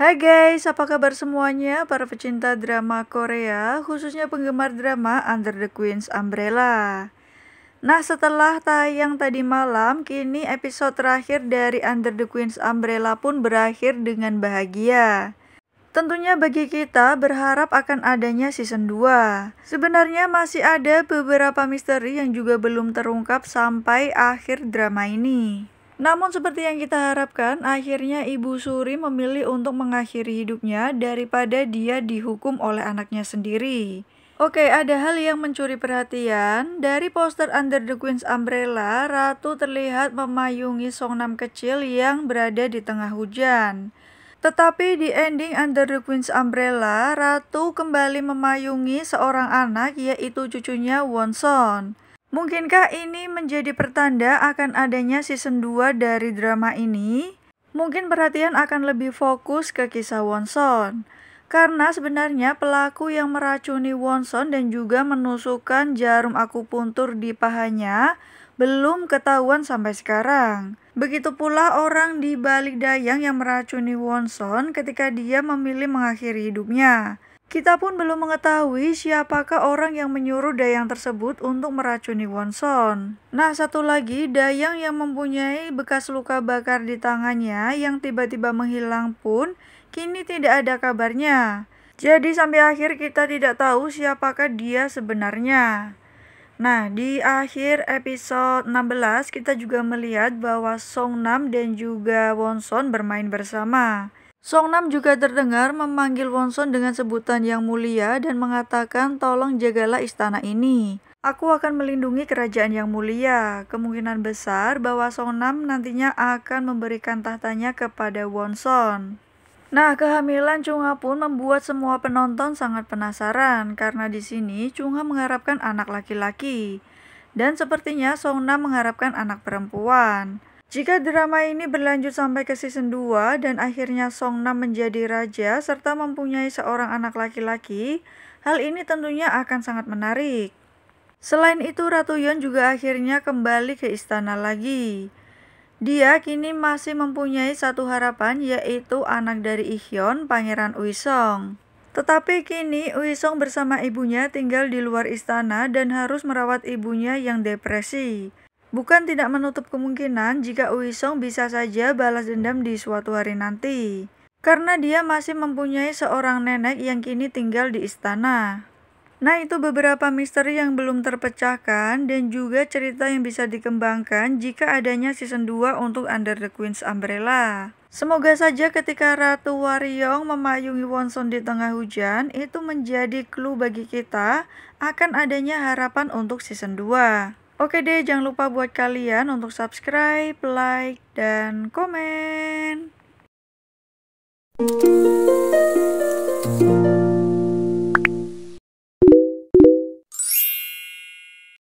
Hai guys, apa kabar semuanya para pecinta drama Korea, khususnya penggemar drama Under the Queen's Umbrella. Nah, setelah tayang tadi malam, kini episode terakhir dari Under the Queen's Umbrella pun berakhir dengan bahagia. Tentunya bagi kita berharap akan adanya season 2. Sebenarnya masih ada beberapa misteri yang juga belum terungkap sampai akhir drama ini. Namun seperti yang kita harapkan, akhirnya Ibu Suri memilih untuk mengakhiri hidupnya daripada dia dihukum oleh anaknya sendiri. Oke, ada hal yang mencuri perhatian. Dari poster Under the Queen's Umbrella, Ratu terlihat memayungi Songnam kecil yang berada di tengah hujan. Tetapi di ending Under the Queen's Umbrella, Ratu kembali memayungi seorang anak yaitu cucunya Wonson. Mungkinkah ini menjadi pertanda akan adanya season 2 dari drama ini? Mungkin perhatian akan lebih fokus ke kisah Wonson. Karena sebenarnya pelaku yang meracuni Wonson dan juga menusukkan jarum akupuntur di pahanya belum ketahuan sampai sekarang. Begitu pula orang di balik Dayang yang meracuni Wonson ketika dia memilih mengakhiri hidupnya. Kita pun belum mengetahui siapakah orang yang menyuruh Dayang tersebut untuk meracuni Wonson. Nah, satu lagi, Dayang yang mempunyai bekas luka bakar di tangannya yang tiba-tiba menghilang pun kini tidak ada kabarnya. Jadi sampai akhir kita tidak tahu siapakah dia sebenarnya. Nah, di akhir episode 16 kita juga melihat bahwa Song Nam dan juga Wonson bermain bersama. Song Nam juga terdengar memanggil Wonson dengan sebutan yang mulia dan mengatakan tolong jagalah istana ini. Aku akan melindungi kerajaan yang mulia. Kemungkinan besar bahwa Song Nam nantinya akan memberikan tahtanya kepada Wonson. Nah, kehamilan Chungha pun membuat semua penonton sangat penasaran karena di sini Chungha mengharapkan anak laki-laki dan sepertinya Song Nam mengharapkan anak perempuan. Jika drama ini berlanjut sampai ke season 2 dan akhirnya Song Nam menjadi raja serta mempunyai seorang anak laki-laki, hal ini tentunya akan sangat menarik. Selain itu, Ratu Yeon juga akhirnya kembali ke istana lagi. Dia kini masih mempunyai satu harapan yaitu anak dari Ihyun, Pangeran Ui Song. Tetapi kini Ui Song bersama ibunya tinggal di luar istana dan harus merawat ibunya yang depresi. Bukan tidak menutup kemungkinan jika Uisong bisa saja balas dendam di suatu hari nanti. Karena dia masih mempunyai seorang nenek yang kini tinggal di istana. Nah itu beberapa misteri yang belum terpecahkan dan juga cerita yang bisa dikembangkan jika adanya season 2 untuk Under the Queen's Umbrella. Semoga saja ketika Ratu Waryong memayungi Wonson di tengah hujan, itu menjadi clue bagi kita akan adanya harapan untuk season 2. Oke deh, jangan lupa buat kalian untuk subscribe, like, dan komen.